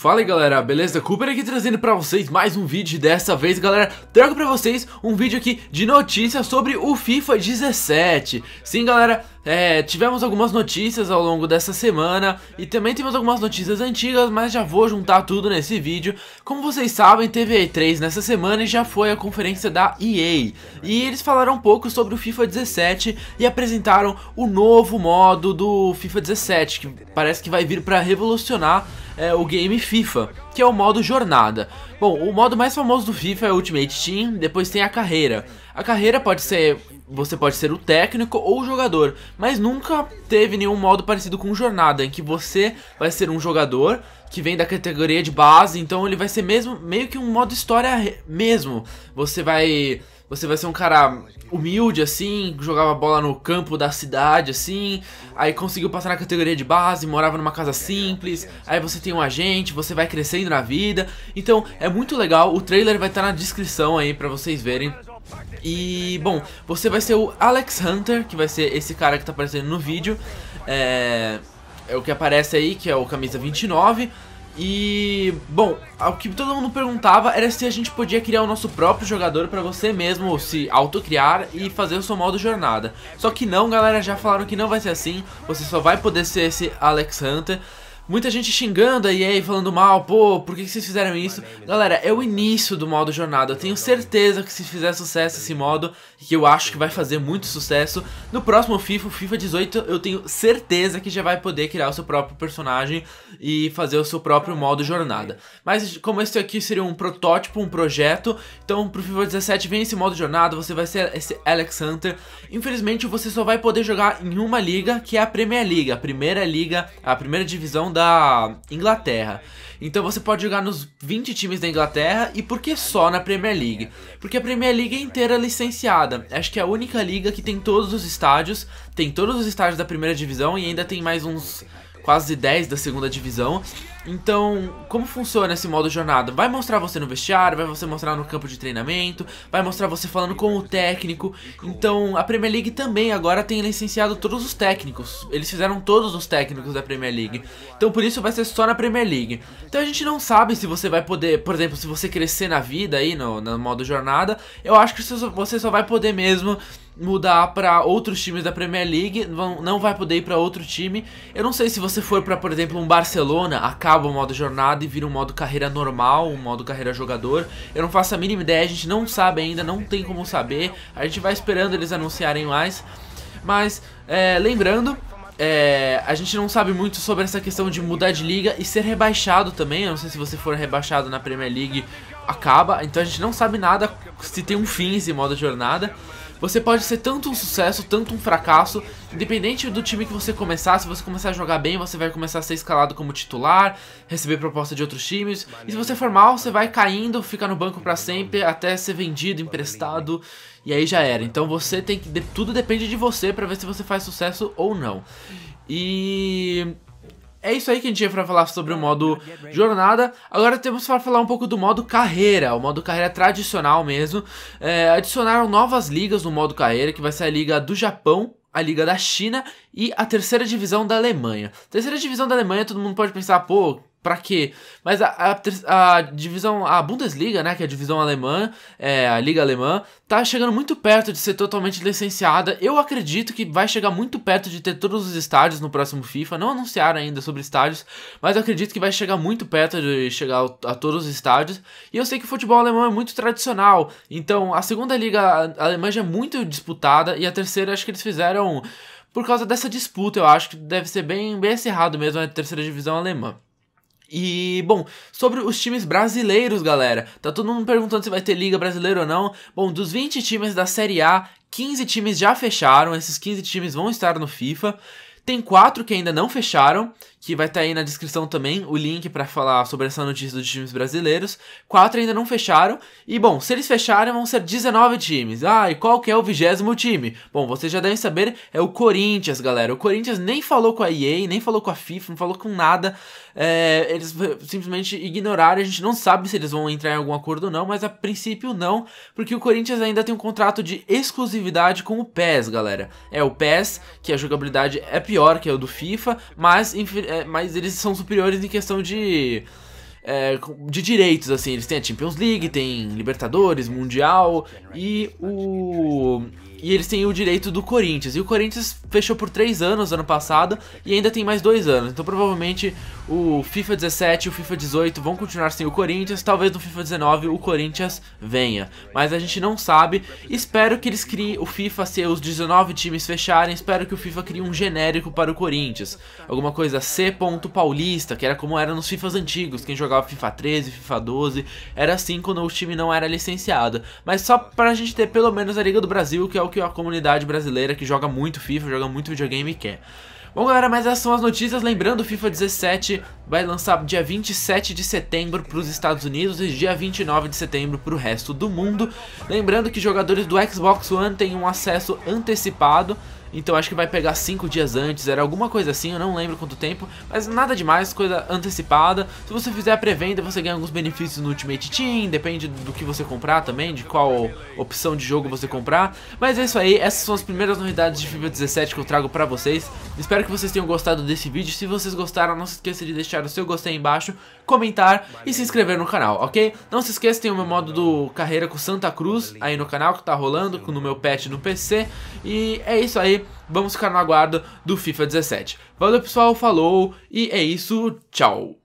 Fala aí galera, beleza? Cooper aqui trazendo pra vocês mais um vídeo dessa vez galera Trago pra vocês um vídeo aqui de notícias sobre o FIFA 17 Sim galera, é, tivemos algumas notícias ao longo dessa semana E também temos algumas notícias antigas, mas já vou juntar tudo nesse vídeo Como vocês sabem, teve a E3 nessa semana e já foi a conferência da EA E eles falaram um pouco sobre o FIFA 17 e apresentaram o novo modo do FIFA 17 Que parece que vai vir pra revolucionar é, o game FIFA, que é o modo jornada. Bom, o modo mais famoso do FIFA é Ultimate Team, depois tem a carreira. A carreira pode ser você pode ser o técnico ou o jogador, mas nunca teve nenhum modo parecido com jornada, em que você vai ser um jogador que vem da categoria de base, então ele vai ser mesmo meio que um modo história mesmo. Você vai você vai ser um cara humilde assim, jogava bola no campo da cidade assim, aí conseguiu passar na categoria de base, morava numa casa simples, aí você tem um agente, você vai crescendo na vida. Então, é muito legal, o trailer vai estar tá na descrição aí para vocês verem. E, bom, você vai ser o Alex Hunter, que vai ser esse cara que tá aparecendo no vídeo. É, é o que aparece aí, que é o camisa 29. E, bom, o que todo mundo perguntava era se a gente podia criar o nosso próprio jogador para você mesmo, se autocriar e fazer o seu modo jornada. Só que não, galera, já falaram que não vai ser assim, você só vai poder ser esse Alex Hunter. Muita gente xingando a EA falando mal, pô, por que, vocês fizeram isso? É Galera, é o início do modo jornada. Eu tenho certeza que se fizer sucesso esse modo, que eu acho que vai fazer muito sucesso, no próximo FIFA, o FIFA 18, eu tenho certeza que já vai poder criar o seu próprio personagem e fazer o seu próprio modo jornada. Mas como esse aqui seria um protótipo, um projeto, então pro FIFA 17 vem esse modo jornada, você vai ser esse Alex Hunter. Infelizmente você só vai poder jogar em uma liga, que é a Premier League, a primeira liga, a primeira divisão da da Inglaterra. Então você pode jogar nos 20 times da Inglaterra e por que só na Premier League? Porque a Premier League é inteira licenciada. Acho que é a única liga que tem todos os estádios, tem todos os estádios da primeira divisão e ainda tem mais uns quase 10 da segunda divisão. Então, como funciona esse modo jornada? Vai mostrar você no vestiário, vai você mostrar no campo de treinamento, vai mostrar você falando com o técnico. Então, a Premier League também agora tem licenciado todos os técnicos. Eles fizeram todos os técnicos da Premier League. Então, por isso vai ser só na Premier League. Então, a gente não sabe se você vai poder, por exemplo, se você crescer na vida aí no, no modo jornada, eu acho que você só vai poder mesmo mudar para outros times da Premier League, não vai poder ir para outro time. Eu não sei se você for para, por exemplo, um Barcelona, a acaba o modo jornada e vira um modo carreira normal, um modo carreira jogador. Eu não faço a mínima ideia, a gente não sabe ainda, não tem como saber. A gente vai esperando eles anunciarem mais. Mas, é, lembrando, é, a gente não sabe muito sobre essa questão de mudar de liga e ser rebaixado também. Eu não sei se você for rebaixado na Premier League, acaba. Então a gente não sabe nada se tem um fim esse modo jornada. Você pode ser tanto um sucesso, tanto um fracasso, independente do time que você começar, se você começar a jogar bem, você vai começar a ser escalado como titular, receber proposta de outros times, e se você for mal, você vai caindo, fica no banco para sempre, até ser vendido, emprestado, e aí já era. Então você tem que... tudo depende de você para ver se você faz sucesso ou não. E é isso aí que a gente tinha pra falar sobre o modo jornada. Agora temos para falar um pouco do modo carreira, o modo carreira tradicional mesmo. É, adicionaram novas ligas no modo carreira, que vai ser a liga do Japão, a liga da China e a terceira divisão da Alemanha. Terceira divisão da Alemanha, todo mundo pode pensar, pô, Pra quê? Mas a, a, a, divisão, a Bundesliga, né, que é a divisão alemã, é, a liga alemã, tá chegando muito perto de ser totalmente licenciada. Eu acredito que vai chegar muito perto de ter todos os estádios no próximo FIFA. Não anunciaram ainda sobre estádios, mas eu acredito que vai chegar muito perto de chegar a todos os estádios. E eu sei que o futebol alemão é muito tradicional, então a segunda liga alemã já é muito disputada e a terceira acho que eles fizeram por causa dessa disputa. Eu acho que deve ser bem, bem acirrado mesmo a terceira divisão alemã. E, bom, sobre os times brasileiros, galera. Tá todo mundo perguntando se vai ter Liga Brasileira ou não. Bom, dos 20 times da Série A, 15 times já fecharam. Esses 15 times vão estar no FIFA. Tem quatro que ainda não fecharam que vai estar tá aí na descrição também o link para falar sobre essa notícia dos times brasileiros. Quatro ainda não fecharam, e bom, se eles fecharem vão ser 19 times. Ah, e qual que é o vigésimo time? Bom, vocês já devem saber, é o Corinthians, galera. O Corinthians nem falou com a EA, nem falou com a FIFA, não falou com nada. É, eles simplesmente ignoraram, a gente não sabe se eles vão entrar em algum acordo ou não, mas a princípio não, porque o Corinthians ainda tem um contrato de exclusividade com o PES, galera. É o PES, que a jogabilidade é pior que é o do FIFA, mas é, mas eles são superiores em questão de. É, de direitos, assim. Eles têm a Champions League, tem Libertadores, Mundial. E o. E eles têm o direito do Corinthians. E o Corinthians fechou por 3 anos ano passado e ainda tem mais 2 anos. Então provavelmente o FIFA 17 e o FIFA 18 vão continuar sem o Corinthians. Talvez no FIFA 19 o Corinthians venha. Mas a gente não sabe. Espero que eles criem o FIFA se os 19 times fecharem. Espero que o FIFA crie um genérico para o Corinthians. Alguma coisa C. Paulista, que era como era nos FIFAs antigos. Quem jogava FIFA 13, FIFA 12. Era assim quando o time não era licenciado. Mas só pra gente ter pelo menos a Liga do Brasil, que é o que a comunidade brasileira que joga muito FIFA, joga muito videogame quer. Bom, galera, mas essas são as notícias. Lembrando, o FIFA 17 vai lançar dia 27 de setembro para os Estados Unidos e dia 29 de setembro para o resto do mundo. Lembrando que jogadores do Xbox One têm um acesso antecipado então acho que vai pegar 5 dias antes, era alguma coisa assim, eu não lembro quanto tempo, mas nada demais, coisa antecipada. Se você fizer a pré-venda, você ganha alguns benefícios no Ultimate Team, depende do que você comprar também, de qual opção de jogo você comprar. Mas é isso aí, essas são as primeiras novidades de FIFA 17 que eu trago pra vocês. Espero que vocês tenham gostado desse vídeo, se vocês gostaram, não se esqueça de deixar o seu gostei aí embaixo, comentar e se inscrever no canal, ok? Não se esqueça, tem o meu modo do carreira com Santa Cruz aí no canal que tá rolando, no meu patch no PC. E é isso aí vamos ficar no aguardo do FIFA 17. Valeu pessoal, falou e é isso, tchau!